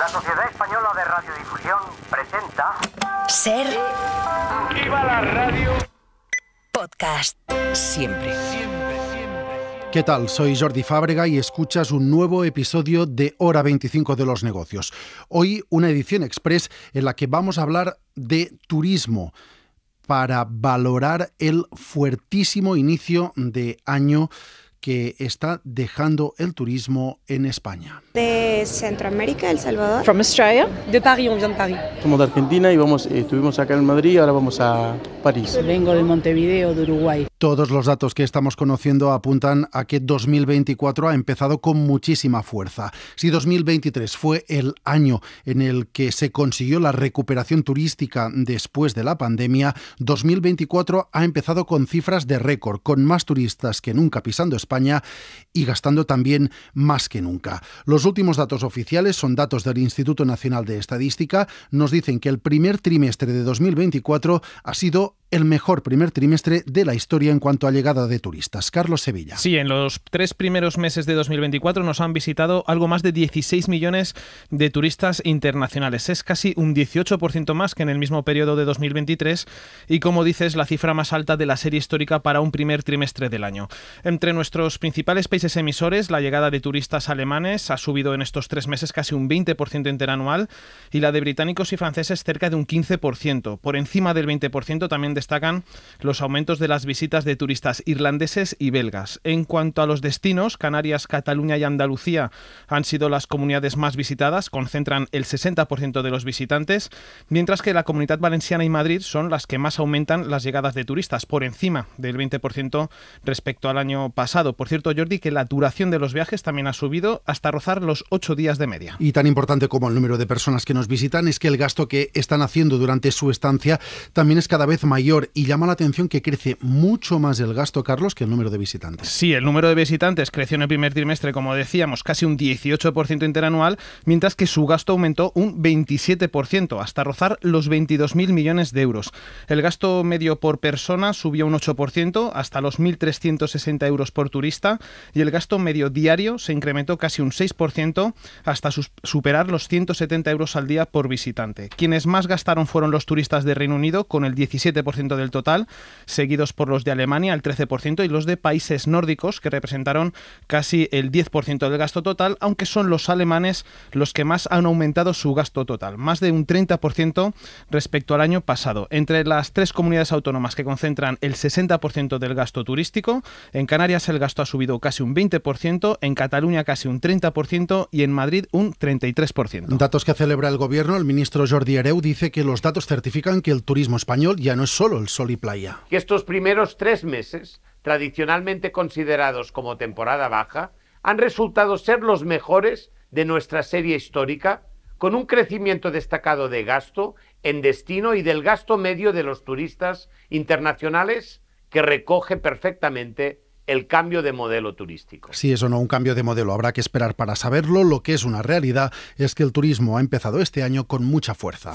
La Sociedad Española de Radiodifusión presenta. Ser. ¡Viva la radio! Podcast. Siempre. siempre. ¿Qué tal? Soy Jordi Fábrega y escuchas un nuevo episodio de Hora 25 de los Negocios. Hoy una edición express en la que vamos a hablar de turismo para valorar el fuertísimo inicio de año que está dejando el turismo en España. De Centroamérica, El Salvador. From Australia. De París, on vient de París. Somos de Argentina y vamos, eh, estuvimos acá en Madrid y ahora vamos a París. Vengo de Montevideo, de Uruguay. Todos los datos que estamos conociendo apuntan a que 2024 ha empezado con muchísima fuerza. Si 2023 fue el año en el que se consiguió la recuperación turística después de la pandemia, 2024 ha empezado con cifras de récord, con más turistas que nunca pisando España y gastando también más que nunca. Los últimos datos oficiales son datos del Instituto Nacional de Estadística, nos dicen que el primer trimestre de 2024 ha sido el mejor primer trimestre de la historia en cuanto a llegada de turistas. Carlos Sevilla. Sí, en los tres primeros meses de 2024 nos han visitado algo más de 16 millones de turistas internacionales. Es casi un 18% más que en el mismo periodo de 2023 y, como dices, la cifra más alta de la serie histórica para un primer trimestre del año. Entre nuestros principales países emisores, la llegada de turistas alemanes ha subido en estos tres meses casi un 20% interanual y la de británicos y franceses cerca de un 15%, por encima del 20% también de destacan los aumentos de las visitas de turistas irlandeses y belgas. En cuanto a los destinos, Canarias, Cataluña y Andalucía han sido las comunidades más visitadas, concentran el 60% de los visitantes, mientras que la comunidad valenciana y Madrid son las que más aumentan las llegadas de turistas, por encima del 20% respecto al año pasado. Por cierto, Jordi, que la duración de los viajes también ha subido hasta rozar los ocho días de media. Y tan importante como el número de personas que nos visitan es que el gasto que están haciendo durante su estancia también es cada vez mayor y llama la atención que crece mucho más el gasto, Carlos, que el número de visitantes. Sí, el número de visitantes creció en el primer trimestre, como decíamos, casi un 18% interanual, mientras que su gasto aumentó un 27%, hasta rozar los 22.000 millones de euros. El gasto medio por persona subió un 8%, hasta los 1.360 euros por turista, y el gasto medio diario se incrementó casi un 6%, hasta superar los 170 euros al día por visitante. Quienes más gastaron fueron los turistas de Reino Unido, con el 17% del total, seguidos por los de Alemania, el 13%, y los de países nórdicos, que representaron casi el 10% del gasto total, aunque son los alemanes los que más han aumentado su gasto total, más de un 30% respecto al año pasado. Entre las tres comunidades autónomas que concentran el 60% del gasto turístico, en Canarias el gasto ha subido casi un 20%, en Cataluña casi un 30% y en Madrid un 33%. Datos que celebra el gobierno, el ministro Jordi Hereu dice que los datos certifican que el turismo español ya no es el sol y playa. Que estos primeros tres meses, tradicionalmente considerados como temporada baja, han resultado ser los mejores de nuestra serie histórica, con un crecimiento destacado de gasto en destino y del gasto medio de los turistas internacionales que recoge perfectamente el cambio de modelo turístico. Sí, eso no, un cambio de modelo. Habrá que esperar para saberlo. Lo que es una realidad es que el turismo ha empezado este año con mucha fuerza.